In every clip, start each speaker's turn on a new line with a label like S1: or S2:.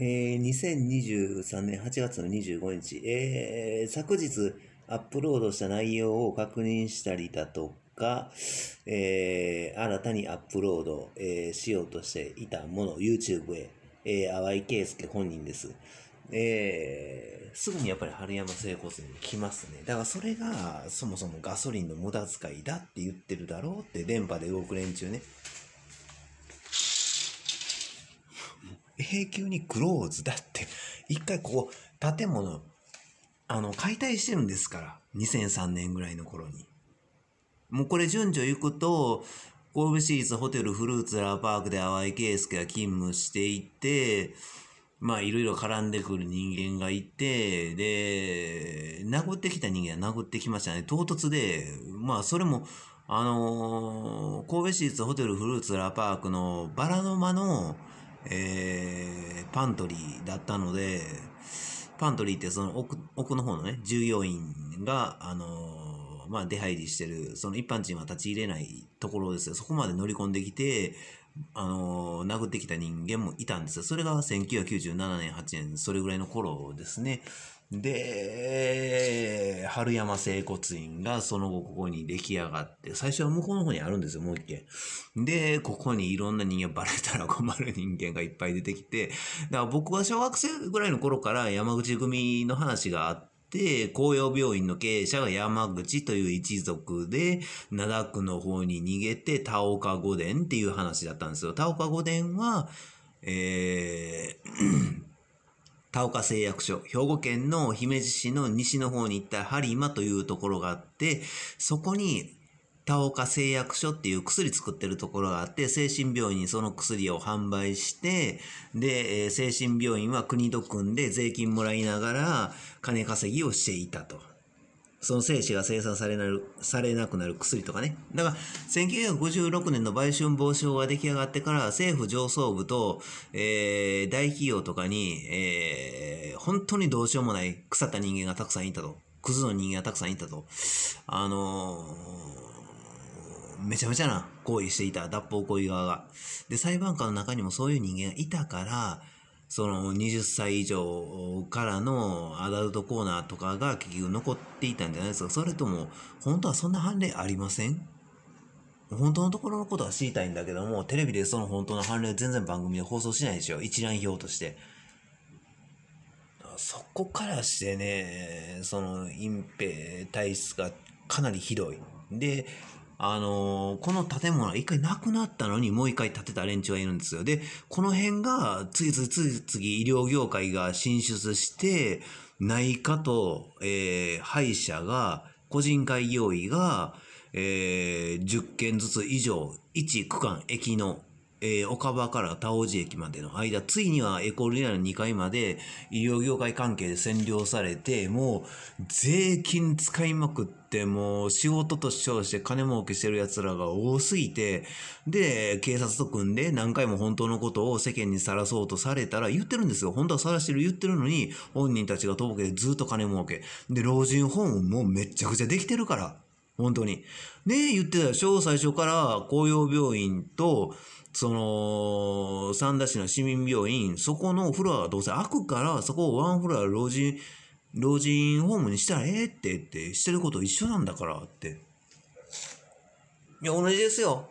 S1: えー、2023年8月の25日、えー、昨日アップロードした内容を確認したりだとか、えー、新たにアップロード、えー、しようとしていたもの、YouTube へ、えー、淡井圭介本人です。えー、すぐにやっぱり春山聖子さんに来ますね。だからそれが、そもそもガソリンの無駄遣いだって言ってるだろうって、電波で動く連中ね。永久にクローズだって、一回ここ、建物、あの、解体してるんですから、2003年ぐらいの頃に。もうこれ順序行くと、神戸市立ホテルフルーツラーパークで淡井圭介が勤務していて、まあいろいろ絡んでくる人間がいて、で、殴ってきた人間は殴ってきましたね。唐突で、まあそれも、あのー、神戸市立ホテルフルーツラーパークのバラの間のえー、パントリーだったので、パントリーってその奥奥の方のね、従業員が、あのー、まあ、出入りしてる、その一般人は立ち入れないところですよ。そこまで乗り込んできて、あのー、殴ってきた人間もいたんですよ。それが1997年、8年、それぐらいの頃ですね。で、春山整骨院がその後ここに出来上がって、最初は向こうの方にあるんですよ、もう一軒。で、ここにいろんな人間バレたら困る人間がいっぱい出てきて、だから僕は小学生ぐらいの頃から山口組の話があって、で、紅葉病院の経営者が山口という一族で、灘区の方に逃げて、田岡御殿っていう話だったんですよ。田岡御殿は、えー田岡製薬所、兵庫県の姫路市の西の方に行ったリマというところがあって、そこに田岡製薬所っていう薬作ってるところがあって、精神病院にその薬を販売して、で、え精神病院は国と組んで税金もらいながら金稼ぎをしていたと。その精子が生産されなる、されなくなる薬とかね。だから、1956年の売春防止法が出来上がってから、政府上層部と、えー、大企業とかに、えー、本当にどうしようもない腐った人間がたくさんいたと。クズの人間がたくさんいたと。あのー、めちゃめちゃな行為していた、脱法行為側が。で、裁判官の中にもそういう人間がいたから、その20歳以上からのアダルトコーナーとかが結局残っていたんじゃないですかそれとも本当はそんな判例ありません本当のところのことは知りたいんだけどもテレビでその本当の判例全然番組で放送しないでしょ一覧表としてそこからしてねその隠蔽体質がかなりひどいであのー、この建物は一回なくなったのにもう一回建てた連中がいるんですよ。で、この辺が次々次々医療業界が進出して、内科と、えー、歯医者が、個人開業医が、えー、10件ずつ以上、1区間、駅のえー、岡場から田尾寺駅までの間、ついにはエコルリアの2階まで医療業界関係で占領されて、もう税金使いまくって、もう仕事と称して金儲けしてる奴らが多すぎて、で、警察と組んで何回も本当のことを世間にさらそうとされたら言ってるんですよ。本当は晒してる言ってるのに、本人たちがとぼけてずっと金儲け。で、老人ホームもめっちゃくちゃできてるから。本当に。ね言ってたでしょ最初から紅葉病院と、その、三田市の市民病院、そこのフロアがどうせ開くから、そこをワンフロア老人、老人ホームにしたらええってって、してること一緒なんだからって。いや、同じですよ。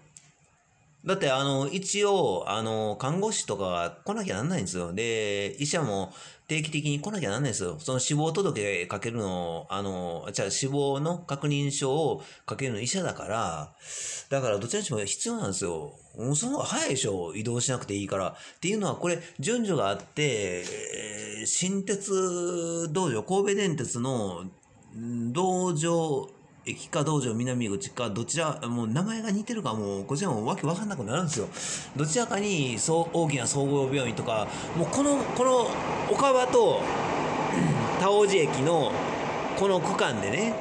S1: だって、あの、一応、あの、看護師とか来なきゃなんないんですよ。で、医者も、定期的に来なきゃなんないですよ。その死亡届かけるの、あの、じゃあ死亡の確認書をかけるの医者だから、だからどちらにしても必要なんですよ。もうその方が早いでしょ。移動しなくていいから。っていうのは、これ、順序があって、新鉄道場、神戸電鉄の道場駅か道場南口か、どちら、もう名前が似てるかもう、こちらもわけわかんなくなるんですよ。どちらかに、そう、大きな総合病院とか、もうこの、この、岡場と、田王寺駅の、この区間でね、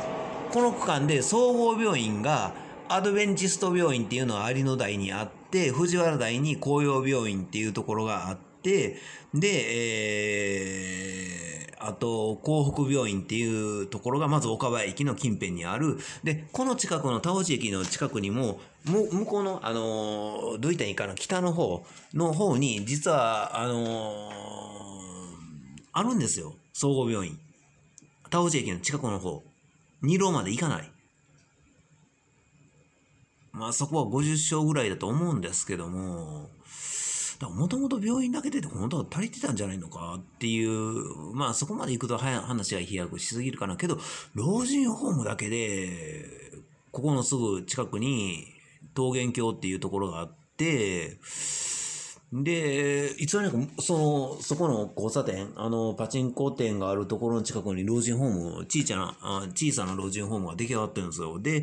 S1: この区間で総合病院が、アドベンチスト病院っていうのは有野台にあって、藤原台に紅葉病院っていうところがあって、、で、えー、あと、港北病院っていうところが、まず岡林駅の近辺にある。で、この近くの田尾駅の近くにも、も、向こうの、あのどういったらいいかな、北の方の方に、実は、あのー、あるんですよ。総合病院。田尾駅の近くの方。二郎まで行かない。まあそこは50床ぐらいだと思うんですけども、だもともと病院だけで本当は足りてたんじゃないのかっていう、まあそこまで行くと話が飛躍しすぎるかなけど、老人ホームだけで、ここのすぐ近くに、桃源郷っていうところがあって、で、いつの間にか、その、そこの交差点、あの、パチンコ店があるところの近くに老人ホーム、小さな、あ小さな老人ホームが出来上がってるんですよ。で、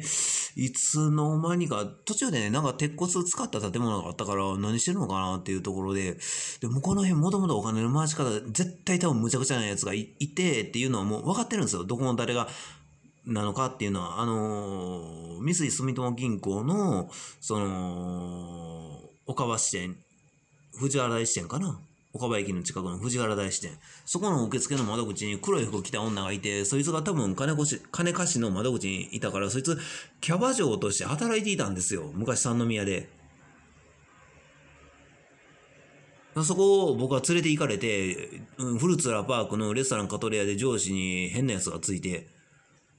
S1: いつの間にか、途中でね、なんか鉄骨を使った建物があったから、何してるのかなっていうところで、で、もうこの辺もともとお金の回し方、絶対多分むちゃくちゃなやつがいいてっていうのはもう分かってるんですよ。どこも誰が。なのかっていうのは、あのー、三井住友銀行の、その、岡橋店藤原大支店かな岡場駅の近くの藤原大支店。そこの受付の窓口に黒い服着た女がいて、そいつが多分金越金貸しの窓口にいたから、そいつ、キャバ嬢として働いていたんですよ。昔三宮で。そこを僕は連れて行かれて、フルーツラパークのレストランカトレアで上司に変な奴がついて、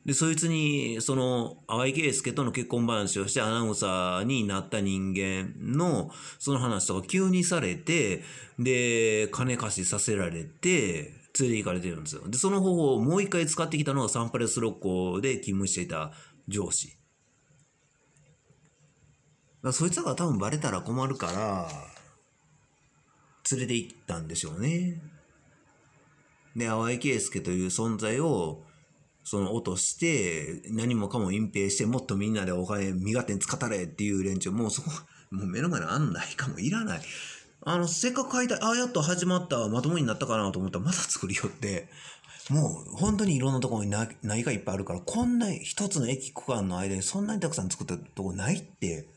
S1: で、そいつに、その、淡井圭介との結婚話をしてアナウンサーになった人間の、その話とか急にされて、で、金貸しさせられて、連れて行かれてるんですよ。で、その方法をもう一回使ってきたのがサンパレスロッコで勤務していた上司。だそいつらが多分バレたら困るから、連れて行ったんでしょうね。で、淡井圭介という存在を、その落として、何もかも隠蔽して、もっとみんなでお金、身勝手に使ったれっていう連中、もうそこ、もう目の前の案内かもいらない。あの、せっかくいた、ああ、やっと始まった、まともになったかなと思ったら、また作りよって、もう本当にいろんなところにないがいっぱいあるから、こんな一つの駅区間の間にそんなにたくさん作ったとこないって。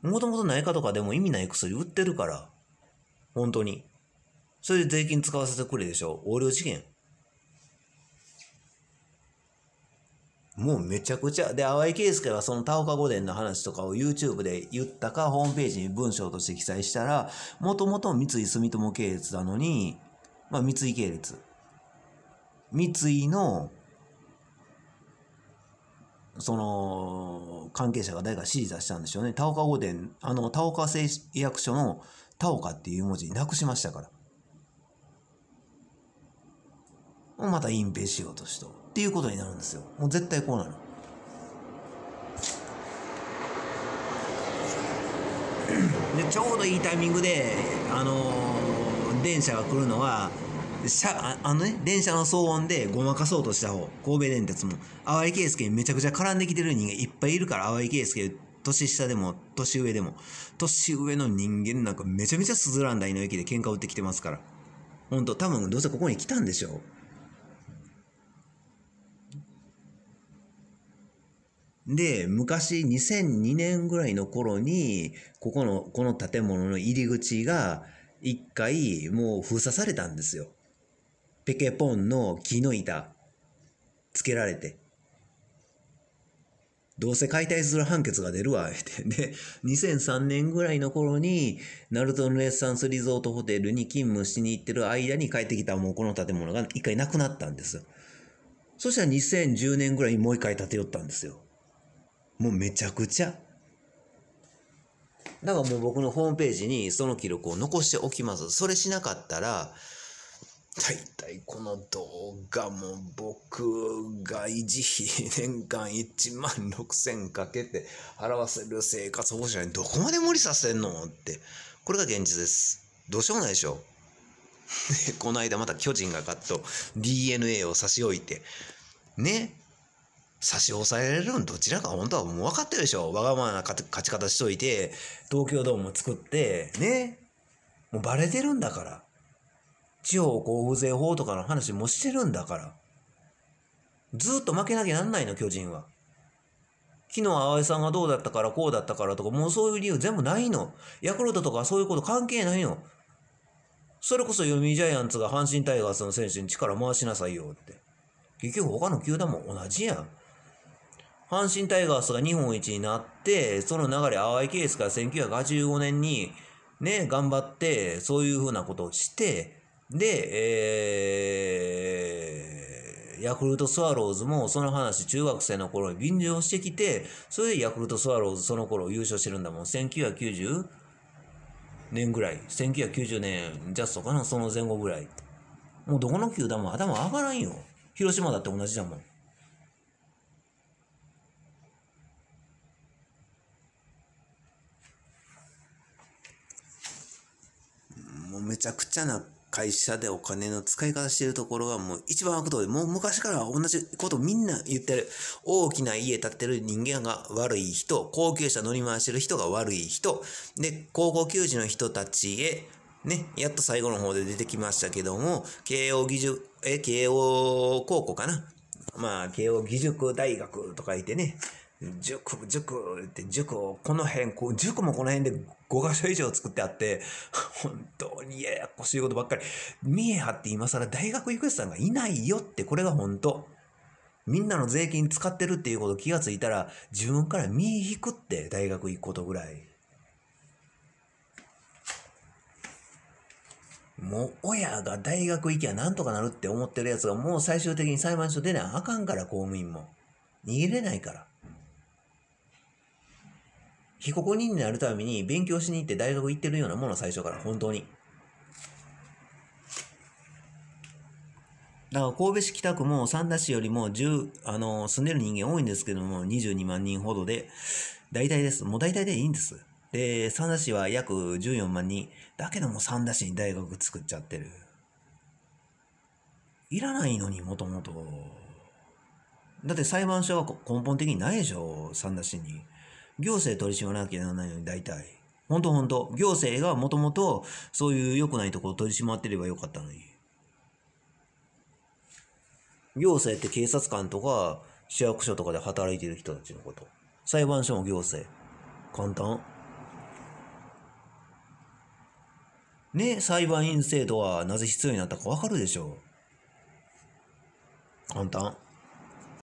S1: もともとないかとかでも意味ない薬売ってるから。本当に。それで税金使わせてくれでしょ。横領事件。もうめちゃくちゃ。で、淡井圭介はその田岡御殿の話とかを YouTube で言ったか、ホームページに文章として記載したら、もともと三井住友系列なのに、まあ三井系列。三井の、その、関係者が誰か指示出したんでしょうね。田岡御殿、あの、田岡製薬所の田岡っていう文字なくしましたから。また隠蔽しようとしとっていうことになるんですよ。もう絶対こうなる。でちょうどいいタイミングで、あのー、電車が来るのは車あのね電車の騒音でごまかそうとした方神戸電鉄も淡井圭介にめちゃくちゃ絡んできてる人間いっぱいいるから淡井圭介年下でも年上でも年上の人間なんかめちゃめちゃすずらん台の駅で喧嘩売ってきてますからほんと多分どうせここに来たんでしょうで、昔2002年ぐらいの頃に、ここの、この建物の入り口が一回もう封鎖されたんですよ。ペケポンの木の板つけられて。どうせ解体する判決が出るわ、って。で、2003年ぐらいの頃に、ナルトのレッサンスリゾートホテルに勤務しに行ってる間に帰ってきたもうこの建物が一回なくなったんですよ。そしたら2010年ぐらいにもう一回建てよったんですよ。もうめちゃくちゃ。だからもう僕のホームページにその記録を残しておきます。それしなかったら、大体この動画も僕が維持費年間1万6000かけて払わせる生活保護者にどこまで無理させんのって。これが現実です。どうしようもないでしょ。この間また巨人が勝っと DNA を差し置いて。ね。差し押さえられるのどちらか本当はもう分かってるでしょ。わがままな勝ち方しといて、東京ドーム作って、ね。もうバレてるんだから。地方交付税法とかの話もしてるんだから。ずっと負けなきゃなんないの、巨人は。昨日、青さんがどうだったから、こうだったからとか、もうそういう理由全部ないの。ヤクルトとかそういうこと関係ないの。それこそ読売ジャイアンツが阪神タイガースの選手に力回しなさいよって。結局他の球団も同じやん。阪神タイガースが日本一になって、その流れ、淡井ケースから1985年に、ね、頑張って、そういうふうなことをして、で、えー、ヤクルトスワローズもその話中学生の頃に便乗してきて、それでヤクルトスワローズその頃優勝してるんだもん。1990年ぐらい。1990年ジャストかなその前後ぐらい。もうどこの球団も頭上がらんよ。広島だって同じだもん。ちゃくちゃな会社でお金の使い方してるところはもう一番悪党で、もう昔から同じことみんな言ってる。大きな家建ってる人間が悪い人、高級車乗り回してる人が悪い人、で、高校球児の人たちへ、ね、やっと最後の方で出てきましたけども、慶応義塾、え、慶応高校かなまあ、慶応義塾大学とかいてね、塾、塾って塾この辺、塾もこの辺で5箇所以上作ってあって、本当にややこしいことばっかり。三重張って今更大学行くさんがいないよって、これが本当。みんなの税金使ってるっていうこと気がついたら、自分から身引くって大学行くことぐらい。もう親が大学行きゃなんとかなるって思ってるやつがもう最終的に裁判所出なあかんから公務員も。逃げれないから。被告人になるために勉強しに行って大学行ってるようなもの、最初から、本当に。だから神戸市北区も三田市よりも10、あの、住んでる人間多いんですけども、22万人ほどで、大体です。もう大体でいいんです。で、三田市は約14万人。だけども三田市に大学作っちゃってる。いらないのに、もともと。だって裁判所は根本的にないでしょ、三田市に。行政取り締まらなきゃならないのに、大体。ほんとほんと。行政がもともと、そういう良くないところを取り締まってればよかったのに。行政って警察官とか、市役所とかで働いてる人たちのこと。裁判所も行政。簡単。ね、裁判員制度はなぜ必要になったかわかるでしょう。簡単。